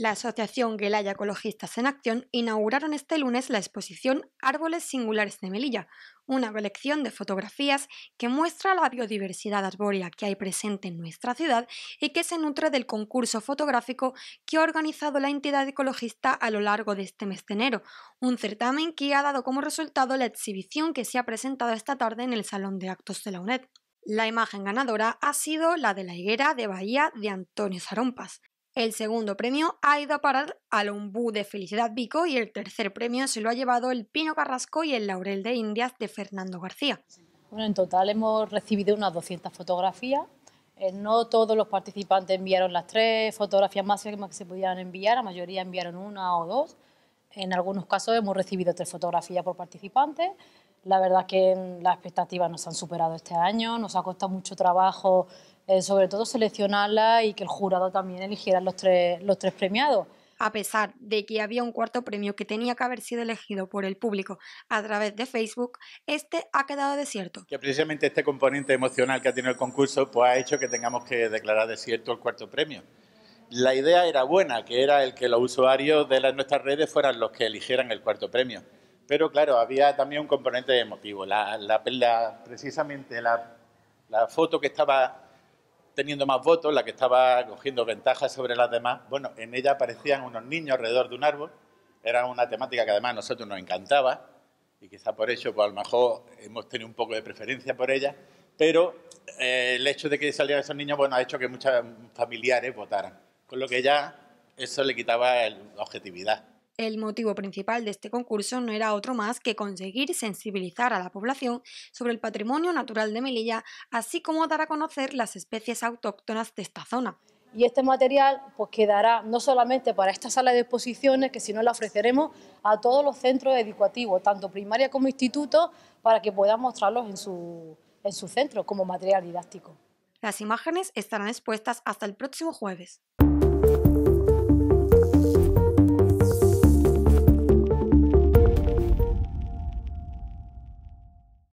La Asociación Guelaya Ecologistas en Acción inauguraron este lunes la exposición Árboles Singulares de Melilla, una colección de fotografías que muestra la biodiversidad arbórea que hay presente en nuestra ciudad y que se nutre del concurso fotográfico que ha organizado la entidad ecologista a lo largo de este mes de enero, un certamen que ha dado como resultado la exhibición que se ha presentado esta tarde en el Salón de Actos de la UNED. La imagen ganadora ha sido la de la higuera de Bahía de Antonio Sarompas. El segundo premio ha ido a parar al ombú de Felicidad Vico y el tercer premio se lo ha llevado el Pino Carrasco y el Laurel de Indias de Fernando García. Bueno, en total hemos recibido unas 200 fotografías. Eh, no todos los participantes enviaron las tres fotografías máximas que se podían enviar, la mayoría enviaron una o dos. En algunos casos hemos recibido tres fotografías por participante. La verdad es que mm, las expectativas nos han superado este año, nos ha costado mucho trabajo, eh, sobre todo seleccionarlas y que el jurado también eligiera los tres, premiados. A pesar de que había un cuarto premio que tenía que haber sido elegido por el público a través de Facebook, este ha quedado desierto. Que precisamente este componente emocional que ha tenido el concurso pues, ha hecho que tengamos que declarar desierto el cuarto premio la idea era buena, que era el que los usuarios de nuestras redes fueran los que eligieran el cuarto premio. Pero claro, había también un componente emotivo. La, precisamente la, foto que estaba teniendo más votos, la que estaba cogiendo ventajas sobre las demás, bueno, en ella aparecían unos niños alrededor de un árbol. Era una temática que además a nosotros nos encantaba y quizá por eso, pues a lo mejor hemos tenido un poco de preferencia por ella, pero eh, el hecho de que salieran esos niños, bueno, ha hecho que muchos familiares votaran con lo que ya eso le quitaba la objetividad. El motivo principal de este concurso no era otro más que conseguir sensibilizar a la población sobre el patrimonio natural de Melilla, así como dar a conocer las especies autóctonas de esta zona. Y este material pues, quedará no solamente para esta sala de exposiciones, que sino la ofreceremos a todos los centros educativos, tanto primaria como instituto, para que puedan mostrarlos su, en su centro como material didáctico. Las imágenes estarán expuestas hasta el próximo jueves.